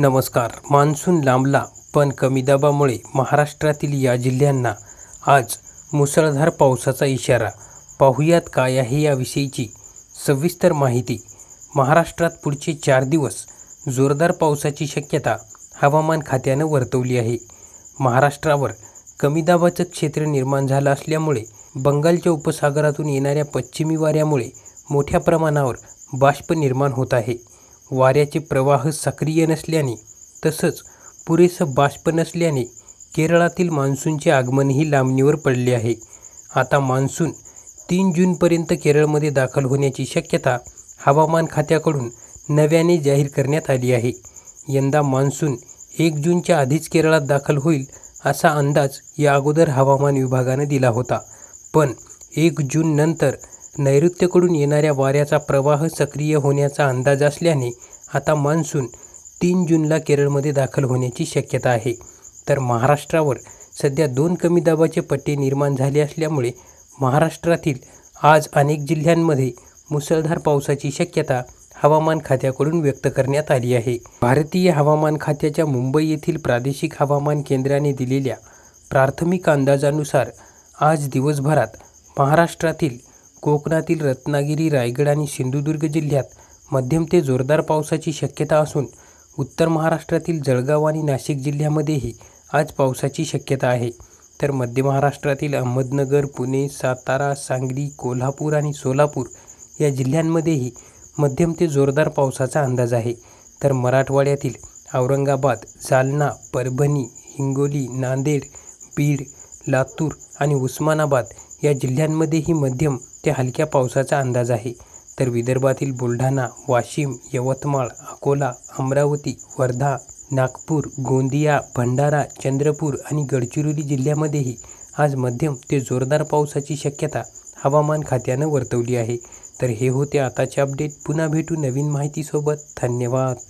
नमस्कार मान्सून लांबला पण कमी दाबामुळे महाराष्ट्रातील या जिल्ह्यांना आज मुसळधार पावसाचा इशारा पाहुयात काय आहे याविषयीची सविस्तर माहिती महाराष्ट्रात पुढचे चार दिवस जोरदार पावसाची शक्यता हवामान खात्यानं वर्तवली आहे महाराष्ट्रावर कमी दाबाचं क्षेत्र निर्माण झालं असल्यामुळे बंगालच्या उपसागरातून येणाऱ्या पश्चिमी वाऱ्यामुळे मोठ्या प्रमाणावर बाष्प निर्माण होत आहे वाऱ्याचे प्रवाह सक्रिय नसल्याने तसंच पुरेसं बाष्प नसल्याने केरळातील मान्सूनचे आगमनही लांबणीवर पडले आहे आता मान्सून तीन जूनपर्यंत केरळमध्ये दाखल होण्याची शक्यता हवामान खात्याकडून नव्याने जाहीर करण्यात आली आहे यंदा मान्सून एक जूनच्या आधीच केरळात दाखल होईल असा अंदाज या अगोदर हवामान विभागानं दिला होता पण एक जून नंतर नैऋत्यकडून येणाऱ्या वाऱ्याचा प्रवाह सक्रिय होण्याचा अंदाज असल्याने आता मान्सून तीन जूनला केरळमध्ये दाखल होण्याची शक्यता आहे तर महाराष्ट्रावर सध्या दोन कमी दाबाचे पट्टे निर्माण झाले असल्यामुळे महाराष्ट्रातील आज अनेक जिल्ह्यांमध्ये मुसळधार पावसाची शक्यता हवामान खात्याकडून व्यक्त करण्यात आली आहे भारतीय हवामान खात्याच्या मुंबई येथील प्रादेशिक हवामान केंद्राने दिलेल्या प्राथमिक अंदाजानुसार आज दिवसभरात महाराष्ट्रातील कोकणातील रत्नागिरी, रायगड आणि सिंधुदुर्ग जिल्ह्यात मध्यम ते जोरदार पावसाची शक्यता असून उत्तर महाराष्ट्रातील जळगाव आणि नाशिक जिल्ह्यामध्येही आज पावसाची शक्यता आहे तर मध्य महाराष्ट्रातील अहमदनगर पुणे सातारा सांगली कोल्हापूर आणि सोलापूर या जिल्ह्यांमध्येही मध्यम ते जोरदार पावसाचा अंदाज आहे तर मराठवाड्यातील औरंगाबाद जालना परभणी हिंगोली नांदेड बीड लातूर आणि उस्मानाबाद या जिल्ह्यांमध्येही मध्यम ते हलक्या पावसाचा अंदाज आहे तर विदर्भातील बुलढाणा वाशिम यवतमाळ अकोला अमरावती वर्धा नागपूर गोंदिया भंडारा चंद्रपूर आणि गडचिरोली जिल्ह्यामध्येही आज मध्यम ते जोरदार पावसाची शक्यता हवामान खात्यानं वर्तवली आहे तर हे होते आताचे अपडेट पुन्हा भेटू नवीन माहितीसोबत धन्यवाद